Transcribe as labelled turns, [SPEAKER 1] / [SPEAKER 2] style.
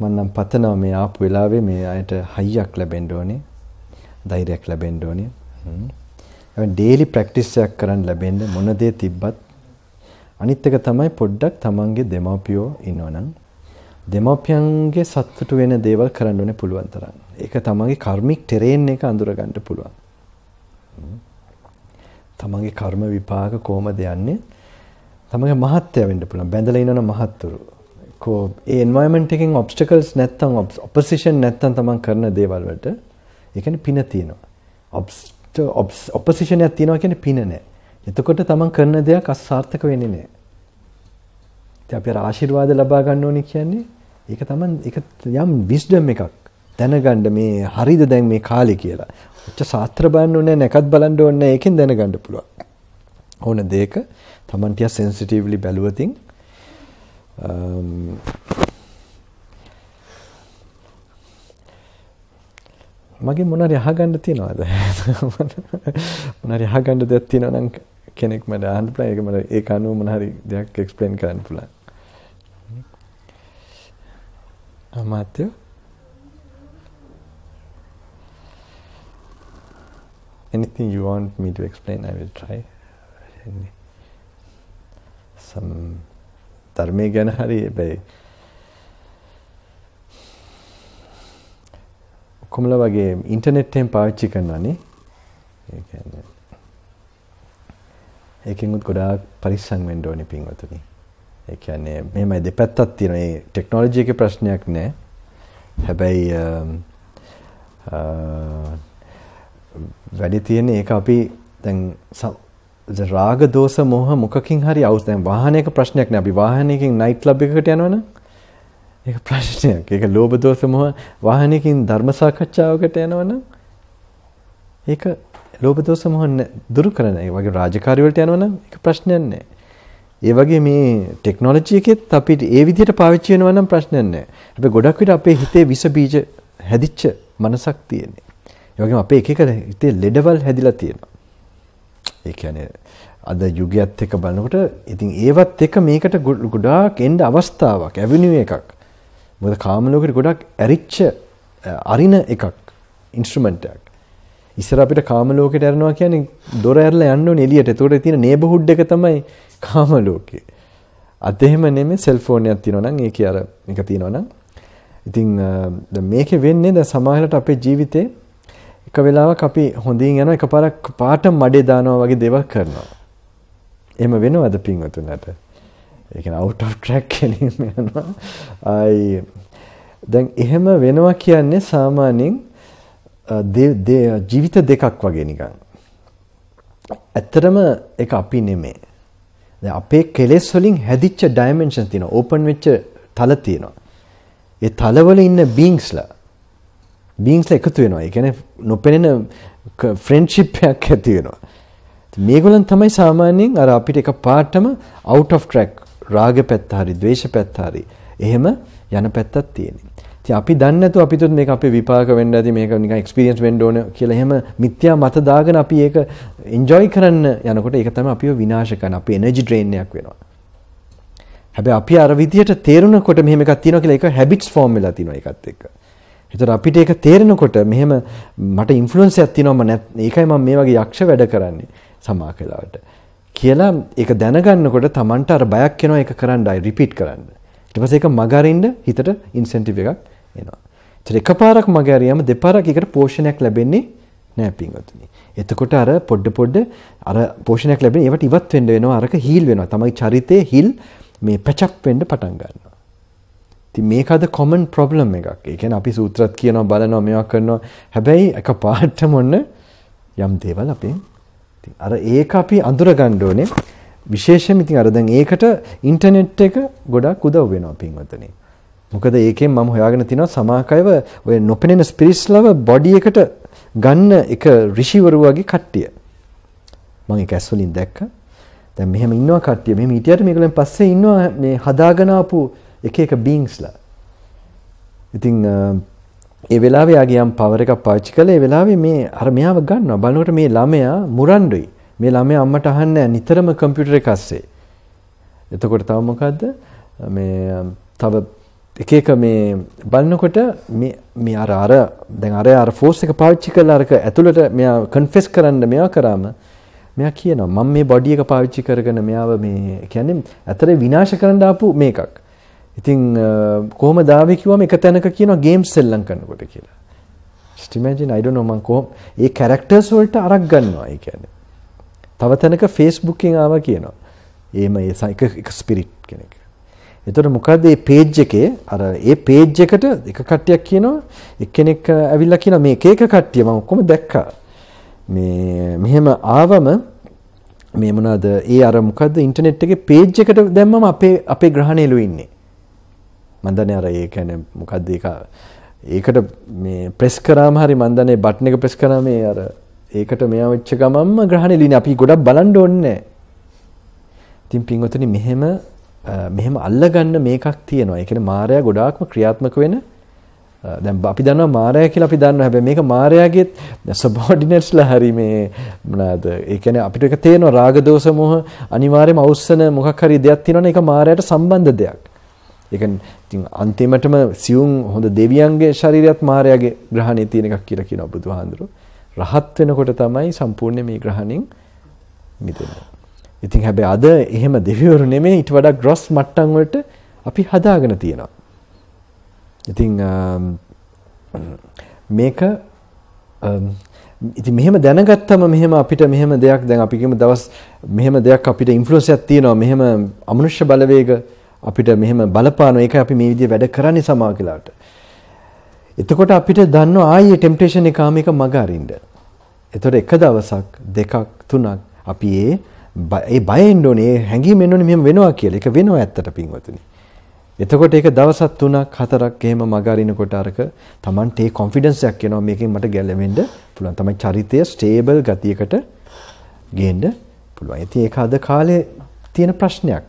[SPEAKER 1] මම නම් පතනවා මේ ආපු වෙලාවේ මේ අයට හයියක් ලැබෙන්න ඕනේ. ධෛර්යයක් ලැබෙන්න ඕනේ. හැබැයි ডেইලි ප්‍රැක්ටිස් එකක් කරන් ලැබෙන්න මොන දේ තිබ්බත් අනිත් එක තමයි පොඩ්ඩක් තමන්ගේ දෙමාපියෝ ඉන්නවනම් දෙමාපියන්ගේ සතුටු වෙන දේවල් කරන්න ඕනේ පුළුවන් තරම්. ඒක තමන්ගේ කර්මික ටෙරේන් එක අඳුර ගන්න පුළුවන්. තමන්ගේ කර්ම විපාක කොහමද යන්නේ? තමන්ගේ මහත්ය වෙන්න පුළුවන්. බැඳලා ඉන්නවනම් මහත්තුරු. කෝ ඒ එන්වයරන්මන්ට් එකෙන් ඔබ්ස්ටකල්ස් නැත්තම් ඔපොසිෂන් නැත්තම් තමන් කරන දේවල් වලට ඒ කියන්නේ පින තියෙනවා ඔපොසිෂන් එකක් තියෙනවා කියන්නේ පින නැහැ එතකොට තමන් කරන දෙයක් අසාර්ථක වෙන්නේ නැහැ ඉතින් අපි ආශිර්වාද ලබා ගන්න ඕනේ කියන්නේ ඒක තමන් ඒක යම් විස්ඩම් එකක් දැනගන්න මේ හරිද දැන් මේ කාලේ කියලා ඔච්ච සාත්‍ර බලන්න ඕනේ නැකත් බලන්න ඕනේ ඒකෙන් දැනගන්න පුළුවන් ඕන දෙයක තමන් ටික සෙන්සිටිව්ලි බැලුවතින් Um, මගේ මොනාරි අහගන්න තියනවාද? මොනාරි අහගන්න දෙයක් තියෙනවා නම් කෙනෙක් මට අහන්න පුළුවන්. ඒක මට ඒක අනුව මොනාරි දෙයක් එක්ස්ප්ලেইন කරන්න පුළුවන්. අමාත්‍යෝ anything you want me to explain, I will try. Some ධර්මයේ ගැන හරි හැබැයි කොමල වගේ ඉන්ටර්නෙට් එකෙන් පාවිච්චි කරනවානේ ඒ කියන්නේ ඒකෙන් උත් ගොඩාක් පරිස්සම් වෙන්න ඕනේ පින්වතුනි ඒ කියන්නේ මෙහෙමයි දෙපැත්තක් තියෙනවා මේ ටෙක්නොලොජි එකේ ප්‍රශ්නයක් නෑ හැබැයි වැඩි තියෙන්නේ ඒක අපි දැන් රාග දෝෂ මොහ මොකකින් හරි අවුස් දැන් වාහනයක ප්‍රශ්නයක් නෑ අපි වාහනයකින් නයිට් ක්ලබ් එකකට යනවනම් ඒක ප්‍රශ්නයක් ඒක ලෝභ දෝෂ මොහ වාහනයකින් ධර්ම සාකච්ඡාවකට යනවනම් ඒක ලෝභ දෝෂ මොහ දුරු කරන ඒ වගේ රාජකාරි වලට යනවනම් ඒක ප්‍රශ්නයක් නෑ ඒ වගේ මේ ටෙක්නොලොජි එකෙත් අපිට ඒ විදිහට පාවිච්චි වෙනවා නම් ප්‍රශ්නයක් නෑ අපි ගොඩක් විට අපේ හිතේ විස බීජ හැදිච්ච මනසක් තියෙන්නේ ඒ වගේම අපේ එක එක හිතේ ලෙඩවල් හැදිලා තියෙනවා ඒ කියන්නේ අද යුගයත් එක්ක බලනකොට ඉතින් ඒවත් එක මේකට ගොඩාක් එන්න අවස්ථාවක් ඇවෙනියු එකක්. මොකද කාම ලෝකෙට ගොඩාක් ඇරිච්ච අරින එකක් ඉන්ස්ට්‍රුමන්ට් එකක්. ඉස්සර අපිට කාම ලෝකෙට යනවා කියන්නේ දොර ඇරලා යන්න ඕනේ එළියට. ඒතකොට තියෙන නේබර්හුඩ් එක තමයි කාම ලෝකේ. අද එහෙම නෙමෙයි සෙල්ෆෝන් එකක් තියෙනවා නම් ඒකේ අර එක තියෙනවා නම් ඉතින් මේකේ වෙන්නේ දැන් සමාහලට අපේ ජීවිතේ එක වෙලාවක් අපි හොඳින් යනවා එකපාරක් පාට මඩේ දානවා වගේ දේවල් කරනවා. එහෙම වෙනවද පින්වතුන්ට? ඒ කියන්නේ out of track ගැනීම යනවා. ආයි දැන් එහෙම වෙනවා කියන්නේ සාමාන්‍යයෙන් ජීවිත දෙකක් වගේ නිකන්. ඇත්තරම ඒක අපි නෙමේ. දැන් අපේ කෙලෙස් වලින් හැදිච්ච ඩයිමන්ෂන් තියෙනවා. ඕපන් වෙච්ච තල තියෙනවා. ඒ තල වල ඉන්න බීන්ග්ස්ලා බීන්ස්ල එකතු වෙනවා එකන නොපෙනෙන ෆ්‍රෙන්ඩ්ශිප්යක් ඇති වෙනවා. මේගොලන් තමයි සාමාන්‍යයෙන් අර අපිට එක පාටම අවට් of ට්‍රක් රාග පැත්තාහරි දවේශ පැත්තාහරි එහෙම යන පැත්තත් තියෙන. ති අපි දන්නතු අපිතුත් මේ අපේ විපාක වෙන්ඩ ඇති මේක නික ක්ස්පිරියන්ස් වෙන්ඩෝන කියල එහෙම මිත්‍යා මත දාගෙන අපි ඒක ඉන්ජොයි කරන්න යනකොට එක තම අපි විනාශකන අප එනජි ට්‍රේණයක් වෙනවා. හැබ අපි අර විදියට තේරුණකොට මෙහමකත් තියන කියල එක හැබිටස් ෆෝර්ම්ල තින එකත් එක්ක. ඒතර අපිට ඒක තේරෙනකොට මෙහෙම මට ඉන්ෆ්ලුවන්ස් එකක් තියෙනවා මම ඒකයි මම මේ වගේ යක්ෂ වැඩ කරන්නේ සමාක වෙලාවට කියලා ඒක දැනගන්නකොට Tamanට අර බයක් එනවා ඒක කරන්නයි රිපීට් කරන්න. ඊට පස්සේ ඒක මගහරින්න හිතට ඉන්සෙන්ටිව් එකක් එනවා. ඒතර එකපාරක් මගහැරියම දෙපාරක් ඒකට පෝෂණයක් ලැබෙන්නේ නෑ පින්වතුනි. එතකොට අර පොඩ පොඩ අර පෝෂණයක් ලැබෙන ඒවට ඉවත් වෙන්න වෙනවා අරක හීල් වෙනවා. තමයි චරිතයේ හීල් මේ පැචක් වෙන්න පටන් ගන්නවා. ඉතින් මේක අද common problem එකක්. ඒ කියන්නේ අපි සූත්‍රත් කියනවා බලනවා මේවා කරනවා. හැබැයි එකපාරටම ඔන්න යම් දේවල් අපේ ඉතින් අර ඒක අපි අඳුර ගන්න ඕනේ. විශේෂයෙන් ඉතින් අර දැන් ඒකට ඉන්ටර්නෙට් එක ගොඩක් උදව් වෙනවා පින්වත්නි. මොකද ඒකෙන් මම හොයාගෙන තිනවා සමාකයව ඔය නොපෙනෙන ස්පිරිස්ලව බොඩි එකට ගන්න එක ඍෂිවරු වගේ කට්ටිය. මම ඒක ඇස්වලින් දැක්කා. දැන් මෙහෙම ඉන්නවා කට්ටිය. මෙහෙම හිටියට මේගොල්ලන් පස්සේ ඉන්නවා මේ හදාගෙන ආපු එක එක බීංස්ලා. ඉතින් ඒ වෙලාවේ ආගේ යම් පවර එකක් පාවිච්චි කළා. ඒ වෙලාවේ මේ අර මෙයාව ගන්නවා. බලනකොට මේ ළමයා මුරණ්ඩුයි. මේ ළමයා අම්මට අහන්නේ නිතරම කම්පියුටර් එක අස්සේ. එතකොට තව මොකද්ද? මේ තව එක එක මේ බලනකොට මේ මේ අර අර දැන් අර අර ෆෝස් එක පාවිච්චි කළා අරක ඇතුළට මෙයා කන්ෆෙස් කරන්න මෙයා කරාම මෙයා කියනවා මම මේ බඩි එක පාවිච්චි කරගෙන මෙයාව මේ කියන්නේ ඇතර විනාශ කරන්න ආපු මේකක්. ඉතින් කොහොමද ආවේ කිව්වම එක තැනක කියනවා ගේම්ස් සෙල්ලම් කරනකොට කියලා. just imagine i don't know මං කොහොම ඒ characters වලට අරක් ගන්නවා ඒ කියන්නේ. තව තැනක Facebook එකෙන් ආවා කියනවා. එහෙම ඒ එක එක ස්පිරිට් කෙනෙක්. එතකොට මොකද මේ page එකේ අර ඒ page එකට එක කට්ටියක් කියනවා එක්කෙනෙක් ඇවිල්ලා කියනවා මේක එක කට්ටිය මම ඔක්කොම දැක්කා. මේ මෙහෙම ආවම මේ මොනවාද ඒ අර මොකද්ද ඉන්ටර්නෙට් එකේ page එකට දැම්මම අපේ අපේ ග්‍රහණයලු ඉන්නේ. මන් දන්නේ අර ඒ කියන්නේ මොකද්ද ඒක ඒකට මේ ප්‍රෙස් කරාම හරි මන් දන්නේ බටන් එක ප්‍රෙස් කරාම මේ අර ඒකට මෙයා වෙච්ච ගමන්ම ග්‍රහණය ලියන්නේ අපි ගොඩක් බලන්න ඕනේ. ඉතින් පින්වතුනි මෙහෙම මෙහෙම අල්ලගන්න මේකක් තියෙනවා. ඒ කියන්නේ මායя ගොඩාක්ම ක්‍රියාත්මක වෙන දැන් අපි දන්නවා මායя කියලා අපි දන්නවා. හැබැයි මේක මායяගේ සබෝඩිනේට්ස්ලා හරි මේ මොනවාද? ඒ කියන්නේ අපිට ඒක තේරෙනවා රාග දෝෂ මොහ අනිවාර්යයෙන්ම අවුස්සන මොකක් හරි දෙයක් තියෙනවනේ ඒක මායයට සම්බන්ධ දෙයක්. ඒක ඉතින් අන්තිමටම සියුම් හොඳ දෙවියන්ගේ ශරීරයත් මායාවේ ග්‍රහණේ තියෙන එකක් කියලා කියනවා බුදුහාඳුරු. රහත් වෙනකොට තමයි සම්පූර්ණ මේ ග්‍රහණයෙන් මිදෙන්නේ. ඉතින් හැබැයි අද එහෙම දෙවිවරු නෙමෙයි ඊට වඩා ග්‍රොස් මට්ටම් වලට අපි හදාගෙන තියෙනවා. ඉතින් මේක ඉතින් මෙහෙම දැනගත්තම මෙහෙම අපිට මෙහෙම දෙයක් දැන් අපි දවස් මෙහෙම දෙයක් අපිට ඉන්ෆ්ලුවන්ස් එකක් තියෙනවා මෙහෙම අමනුෂ්‍ය බලවේග අපිට මෙහෙම බලපාන ඒකයි අපි මේ විදිහේ වැඩ කරන්නේ සමාකලාට. එතකොට අපිට දන්න ආයේ ටෙම්ප්ටේෂන් එක ආම එක මග අරින්න. එතකොට එක දවසක් දෙකක් තුනක් අපි ඒ ඒ බයෙන් ඕනේ හැංගීමෙන් ඕනේ මෙහෙම වෙනවා කියලා. ඒක වෙනවා ඇත්තට පින්වතුනි. එතකොට ඒක දවසක් තුනක් හතරක් එහෙම මග අරිනකොට අරක Tamanට ඒ කොන්ෆිඩන්ස් එකක් එනවා මේකෙන් මට ගැලවෙන්න පුළුවන්. තමයි චරිතය ස්ටේබල් ගතියකට ගේන්න පුළුවන්. ඉතින් ඒක අද කාලේ තියෙන ප්‍රශ්නයක්.